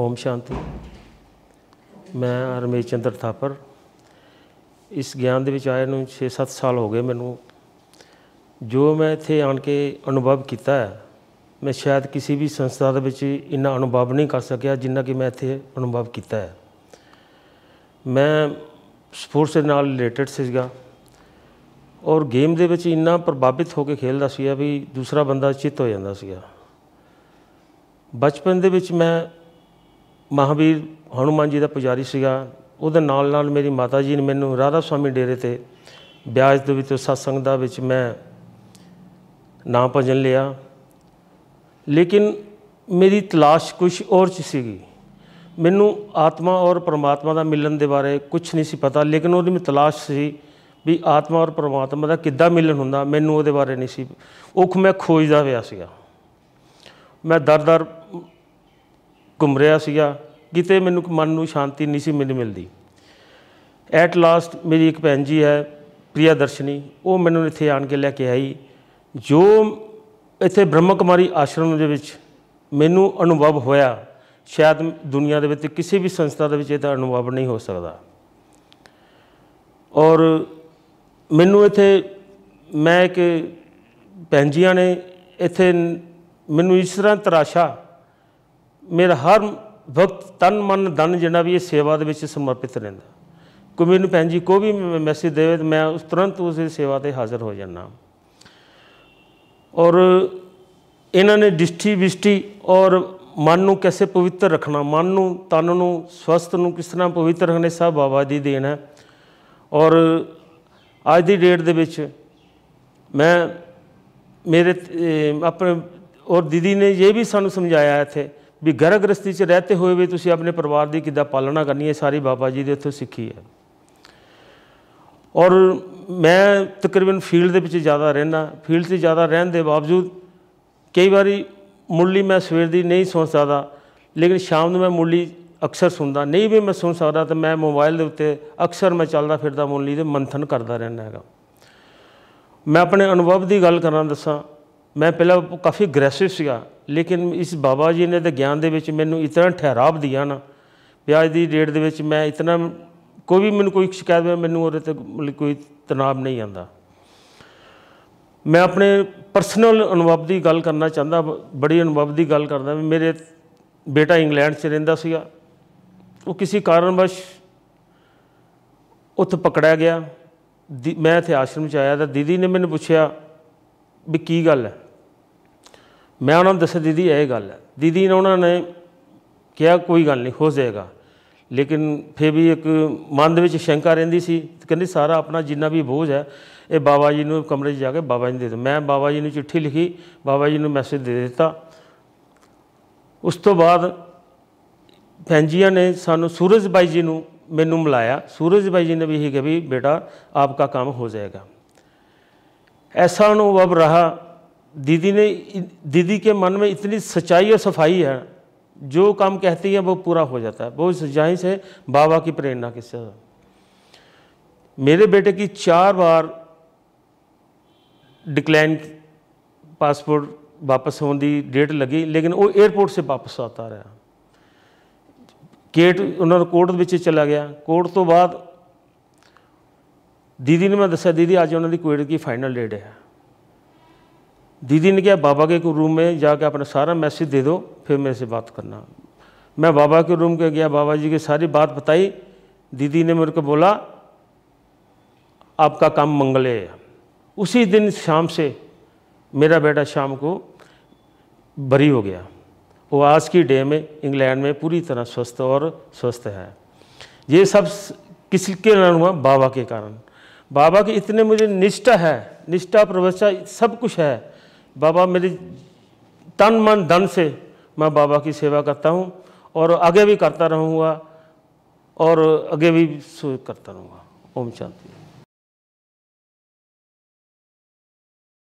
ਓਮ ਸ਼ਾਂਤੀ ਮੈਂ ਰਮੇਸ਼ ਚੰਦਰ ਥਾਪਰ ਇਸ ਗਿਆਨ ਦੇ ਵਿੱਚ ਆਏ ਨੂੰ 6-7 ਸਾਲ ਹੋ ਗਏ ਮੈਨੂੰ ਜੋ ਮੈਂ ਇੱਥੇ ਆਣ ਕੇ ਅਨੁਭਵ ਕੀਤਾ ਹੈ ਮੈਂ ਸ਼ਾਇਦ ਕਿਸੇ ਵੀ ਸੰਸਥਾ ਦੇ ਵਿੱਚ ਇੰਨਾ ਅਨੁਭਵ ਨਹੀਂ ਕਰ ਸਕਿਆ ਜਿੰਨਾ ਕਿ ਮੈਂ ਇੱਥੇ ਅਨੁਭਵ ਕੀਤਾ ਹੈ ਮੈਂ ਸਪੋਰਟਸ ਦੇ ਨਾਲ ਰਿਲੇਟਡ ਸੀਗਾ ਔਰ ਗੇਮ ਦੇ ਵਿੱਚ ਇੰਨਾ ਪ੍ਰਭਾਵਿਤ ਹੋ ਕੇ ਖੇਲਦਾ ਸੀ ਵੀ ਦੂਸਰਾ ਬੰਦਾ ਚਿਤ ਹੋ ਜਾਂਦਾ ਸੀਗਾ ਬਚਪਨ ਦੇ ਵਿੱਚ ਮੈਂ ਮਹਾਵੀਰ ਹਨੂਮਾਨ ਜੀ ਦਾ ਪੁਜਾਰੀ ਸੀਗਾ ਉਹਦੇ ਨਾਲ ਨਾਲ ਮੇਰੀ ਮਾਤਾ ਜੀ ਨੇ ਮੈਨੂੰ ਰਾਧਾ ਸੁਆਮੀ ਡੇਰੇ ਤੇ ਵਿਆਜ ਦੇ ਵਿੱਚ ਸਤਸੰਗ ਦਾ ਵਿੱਚ ਮੈਂ ਨਾਮ ਭਜਨ ਲਿਆ ਲੇਕਿਨ ਮੇਰੀ ਤਲਾਸ਼ ਕੁਝ ਔਰ ਚ ਸੀਗੀ ਮੈਨੂੰ ਆਤਮਾ ਔਰ ਪ੍ਰਮਾਤਮਾ ਦਾ ਮਿਲਣ ਦੇ ਬਾਰੇ ਕੁਝ ਨਹੀਂ ਸੀ ਪਤਾ ਲੇਕਿਨ ਉਹਦੀ ਮੈਂ ਤਲਾਸ਼ ਸੀ ਵੀ ਆਤਮਾ ਔਰ ਪ੍ਰਮਾਤਮਾ ਦਾ ਕਿੱਦਾਂ ਮਿਲਣ ਹੁੰਦਾ ਮੈਨੂੰ ਉਹਦੇ ਬਾਰੇ ਨਹੀਂ ਸੀ ਉਹ ਮੈਂ ਖੋਜਦਾ ਪਿਆ ਸੀਗਾ ਮੈਂ ਦਰ ਦਰ ਘੁੰਮ ਰਿਹਾ ਸੀਗਾ ਕਿਤੇ ਮੈਨੂੰ ਮਨ ਨੂੰ ਸ਼ਾਂਤੀ ਨਹੀਂ ਸੀ ਮੈਨੂੰ ਮਿਲਦੀ ਐਟ ਲਾਸਟ ਮੇਰੀ ਇੱਕ ਭੈਣ ਜੀ ਹੈ ਪ੍ਰਿਆ ਦਰਸ਼ਨੀ ਉਹ ਮੈਨੂੰ ਇੱਥੇ ਆਣ ਕੇ ਲੈ ਕੇ ਆਈ ਜੋ ਇੱਥੇ ਬ੍ਰਹਮ ਕੁਮਾਰੀ ਆਸ਼ਰਮ ਦੇ ਵਿੱਚ ਮੈਨੂੰ ਅਨੁਭਵ ਹੋਇਆ ਸ਼ਾਇਦ ਦੁਨੀਆ ਦੇ ਵਿੱਚ ਕਿਸੇ ਵੀ ਸੰਸਥਾ ਦੇ ਵਿੱਚ ਇਹਦਾ ਅਨੁਭਵ ਨਹੀਂ ਹੋ ਸਕਦਾ ਔਰ ਮੈਨੂੰ ਇੱਥੇ ਮੈਂ ਇੱਕ ਭੈਣ ਜੀਆਂ ਨੇ ਇੱਥੇ ਮੈਨੂੰ ਇਸ ਤਰ੍ਹਾਂ ਤਰਾਸ਼ਾ ਮੇਰਾ ਹਰ ਵਕਤ ਤਨ ਮਨ ਧਨ ਜਿਹੜਾ ਵੀ ਇਹ ਸੇਵਾ ਦੇ ਵਿੱਚ ਸਮਰਪਿਤ ਰਹਿੰਦਾ ਕੋਈ ਮੈਨੂੰ ਭੈਣ ਜੀ ਕੋਈ ਵੀ ਮੈਸੇਜ ਦੇਵੇ ਤਾਂ ਮੈਂ ਉਸ ਤੁਰੰਤ ਉਸ ਦੀ ਸੇਵਾ ਤੇ ਹਾਜ਼ਰ ਹੋ ਜਾਂਦਾ ਔਰ ਇਹਨਾਂ ਨੇ ਦਿਸ਼ਟੀ ਵਿਸ਼ਟੀ ਔਰ ਮਨ ਨੂੰ ਕਿਵੇਂ ਪਵਿੱਤਰ ਰੱਖਣਾ ਮਨ ਨੂੰ ਤਨ ਨੂੰ ਸਵਸਥ ਨੂੰ ਕਿਸ ਤਰ੍ਹਾਂ ਪਵਿੱਤਰ ਰੱਖਣੇ ਸਭ ਬਾਬਾ ਜੀ ਦੇਣ ਹੈ ਔਰ ਅੱਜ ਦੀ ਡੇਟ ਦੇ ਵਿੱਚ ਮੈਂ ਮੇਰੇ ਆਪਣੇ ਔਰ ਦੀਦੀ ਨੇ ਇਹ ਵੀ ਸਾਨੂੰ ਸਮਝਾਇਆ ਇੱਥੇ ਵੀ ਘਰ ਗ੍ਰਸਤੀ 'ਚ ਰਹਤੇ ਹੋਏ ਵੀ ਤੁਸੀਂ ਆਪਣੇ ਪਰਿਵਾਰ ਦੀ ਕਿੱਦਾਂ ਪਾਲਣਾ ਕਰਨੀ ਹੈ ਸਾਰੀ ਬਾਬਾ ਜੀ ਦੇ ਉੱਥੇ ਸਿੱਖੀ ਹੈ ਔਰ ਮੈਂ ਤਕਰੀਬਨ ਫੀਲਡ ਦੇ ਵਿੱਚ ਜ਼ਿਆਦਾ ਰਹਿਣਾ ਫੀਲਡ 'ਚ ਜ਼ਿਆਦਾ ਰਹਿਣ ਦੇ ਬਾਵਜੂਦ ਕਈ ਵਾਰੀ ਮੁੱਲੀ ਮੈਂ ਸਵੇਰ ਦੀ ਨਹੀਂ ਸੁਣ ਸਕਦਾ ਲੇਕਿਨ ਸ਼ਾਮ ਨੂੰ ਮੈਂ ਮੁੱਲੀ ਅਕਸਰ ਸੁਣਦਾ ਨਹੀਂ ਵੀ ਮੈਂ ਸੁਣ ਸਕਦਾ ਤਾਂ ਮੈਂ ਮੋਬਾਈਲ ਦੇ ਉੱਤੇ ਅਕਸਰ ਮੈਂ ਚੱਲਦਾ ਫਿਰਦਾ ਮੁੱਲੀ ਦੇ ਮੰਥਨ ਕਰਦਾ ਰਹਿਣਾ ਹੈਗਾ ਮੈਂ ਆਪਣੇ ਅਨੁਭਵ ਦੀ ਗੱਲ ਕਰਾਂ ਦੱਸਾਂ ਮੈਂ ਪਹਿਲਾਂ ਕਾਫੀ ਅਗਰੈਸਿਵ ਸੀਗਾ ਲੇਕਿਨ ਇਸ ਬਾਬਾ ਜੀ ਨੇ ਤੇ ਗਿਆਨ ਦੇ ਵਿੱਚ ਮੈਨੂੰ ਇਤਨਾ ਠਹਿਰਾਵ ਦਿਆ ਨਾ ਵੀ ਅੱਜ ਦੀ ਡੇਟ ਦੇ ਵਿੱਚ ਮੈਂ ਇਤਨਾ ਕੋਈ ਵੀ ਮੈਨੂੰ ਕੋਈ ਸ਼ਿਕਾਇਤ ਮੈਨੂੰ ਉਹਦੇ ਤੇ ਕੋਈ ਤਣਾਅ ਨਹੀਂ ਆਂਦਾ ਮੈਂ ਆਪਣੇ ਪਰਸਨਲ ਅਨੁਭਵ ਦੀ ਗੱਲ ਕਰਨਾ ਚਾਹੁੰਦਾ ਬੜੀ ਅਨੁਭਵ ਦੀ ਗੱਲ ਕਰਦਾ ਵੀ ਮੇਰੇ ਬੇਟਾ ਇੰਗਲੈਂਡ 'ਚ ਰਹਿੰਦਾ ਸੀਗਾ ਉਹ ਕਿਸੇ ਕਾਰਨਵਸ਼ ਉੱਥੇ ਪਕੜਿਆ ਗਿਆ ਮੈਂ ਇੱਥੇ ਆਸ਼ਰਮ 'ਚ ਆਇਆ ਤਾਂ ਦੀਦੀ ਨੇ ਮੈਨੂੰ ਪੁੱਛਿਆ ਵੀ ਕੀ ਗੱਲ ਹੈ ਮੈਂ ਉਹਨਾਂ ਨੂੰ ਦੱਸਿਆ ਦੀਦੀ ਇਹ ਗੱਲ ਹੈ ਦੀਦੀ ਨੇ ਉਹਨਾਂ ਨੇ ਕਿਹਾ ਕੋਈ ਗੱਲ ਨਹੀਂ ਹੋ ਜਾਏਗਾ ਲੇਕਿਨ ਫੇ ਵੀ ਇੱਕ ਮਨ ਦੇ ਵਿੱਚ ਸ਼ੰਕਾ ਰਹਿੰਦੀ ਸੀ ਕਹਿੰਦੀ ਸਾਰਾ ਆਪਣਾ ਜਿੰਨਾ ਵੀ ਬੋਝ ਹੈ ਇਹ ਬਾਬਾ ਜੀ ਨੂੰ ਕਮਰੇ 'ਚ ਜਾ ਕੇ ਬਾਬਾ ਜੀ ਨੂੰ ਦੇ ਦਿਓ ਮੈਂ ਬਾਬਾ ਜੀ ਨੂੰ ਚਿੱਠੀ ਲਿਖੀ ਬਾਬਾ ਜੀ ਨੂੰ ਮੈਸੇਜ ਦੇ ਦਿੱਤਾ ਉਸ ਤੋਂ ਬਾਅਦ ਭੈਂਜੀਆਂ ਨੇ ਸਾਨੂੰ ਸੂਰਜ ਬਾਈ ਜੀ ਨੂੰ ਮੈਨੂੰ ਮਿਲਾਇਆ ਸੂਰਜ ਬਾਈ ਜੀ ਨੇ ਵੀ ਇਹ ਕਿਹਾ ਵੀ ਬੇਟਾ ਆਪਕਾ ਕੰਮ ਹੋ ਜਾਏਗਾ ऐसा अनुभव रहा दीदी ने दीदी के मन में इतनी सच्चाई और सफाई है जो काम कहती है वो पूरा हो जाता है वो सच्चाई से बाबा की प्रेरणा के मेरे बेटे की चार बार डिक्लाइन पासपोर्ट वापस होने की डेट लगी लेकिन वो एयरपोर्ट से वापस आता रहा गेट उन्होंने कोर्ट ਵਿੱਚ चला गया कोर्ट तो बाद दीदी ने मैं दसा दीदी अज उन्होंने कोविड की फाइनल डेट है दीदी ने कहा बाबा के रूम में जाके अपना सारा मैसेज दे दो फिर मेरे से बात करना मैं बाबा के रूम के गया बाबा जी की सारी बात बताई दीदी ने मेरे को बोला आपका काम मंगल है उसी दिन शाम से मेरा बेटा शाम को बरी हो गया वो आज की डे में इंग्लैंड में पूरी तरह स्वस्थ और स्वस्थ है ये सब किसके कारण हुआ बाबा के कारण बाबा की इतने मुझे निष्ठा है निष्ठा प्रवचा सब कुछ है बाबा मेरी तन मन धन से मैं बाबा की सेवा करता हूँ और आगे भी करता रहूँगा और आगे भी करता रहूँगा ओम शांति